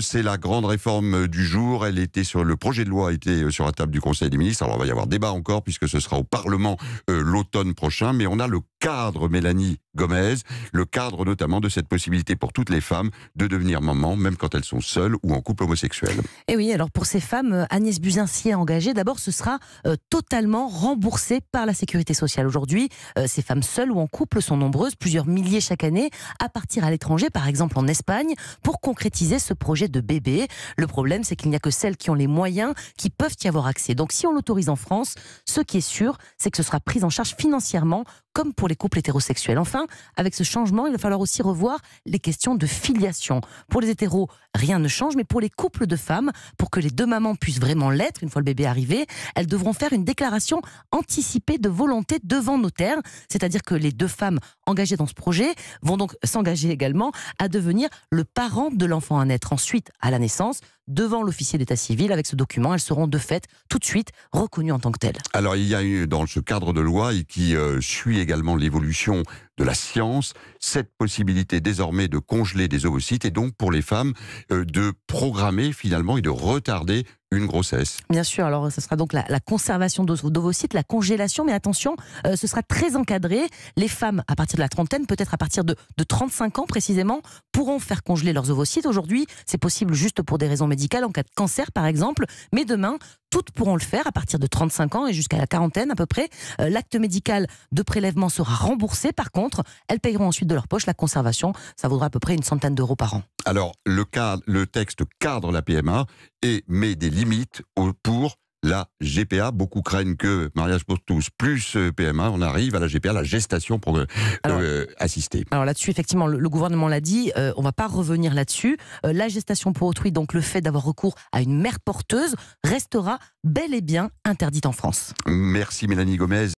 C'est la grande réforme euh, du jour. Elle était sur le projet de loi était euh, sur la table du Conseil des ministres. Alors, il va y avoir débat encore puisque ce sera au Parlement euh, l'automne prochain. Mais on a le cadre Mélanie Gomez, le cadre notamment de cette possibilité pour toutes les femmes de devenir maman, même quand elles sont seules ou en couple homosexuel. Et eh oui, alors pour ces femmes, euh, Agnès Buzyn s'y est engagée. D'abord, ce sera euh, totalement remboursé par la sécurité sociale. Aujourd'hui, euh, ces femmes seules ou en couple sont nombreuses, plusieurs milliers chaque année, à partir à l'étranger, par exemple en Espagne, pour concrétiser ce projet de bébé. Le problème, c'est qu'il n'y a que celles qui ont les moyens qui peuvent y avoir accès. Donc si on l'autorise en France, ce qui est sûr, c'est que ce sera pris en charge financièrement comme pour les couples hétérosexuels. Enfin, avec ce changement, il va falloir aussi revoir les questions de filiation. Pour les hétéros, rien ne change, mais pour les couples de femmes, pour que les deux mamans puissent vraiment l'être une fois le bébé arrivé, elles devront faire une déclaration anticipée de volonté devant notaire, c'est-à-dire que les deux femmes engagées dans ce projet vont donc s'engager également à devenir le parent de l'enfant à naître ensuite à la naissance devant l'officier d'état civil. Avec ce document, elles seront de fait tout de suite reconnues en tant que telles. Alors il y a eu dans ce cadre de loi et qui euh, suit également l'évolution de la science, cette possibilité désormais de congeler des ovocytes et donc pour les femmes euh, de programmer finalement et de retarder une grossesse. Bien sûr, alors ce sera donc la, conservation d'ovocytes, la congélation, mais attention, euh, ce sera très encadré. Les femmes, à partir de la trentaine, peut-être à partir de, 35 ans précisément, pourront faire congeler leurs ovocytes. Aujourd'hui, c'est possible juste pour des raisons médicales, en cas de cancer par exemple, mais demain, toutes pourront le faire à partir de 35 ans et jusqu'à la quarantaine à peu près. Euh, l'acte médical de prélèvement sera remboursé. Par contre, elles paieront ensuite de leur poche la conservation. Ça vaudra à peu près une centaine d'euros par an. Alors, le, texte cadre la PMA et met des limites pour la GPA. Beaucoup craignent que mariage pour tous plus euh, PMA, on arrive à la GPA, la gestation pour, euh, euh, assister. Alors là-dessus, effectivement, le, gouvernement l'a dit, on ne va pas revenir là-dessus. la gestation pour autrui, donc le fait d'avoir recours à une mère porteuse, restera bel et bien interdite en France. Merci Mélanie Gomez.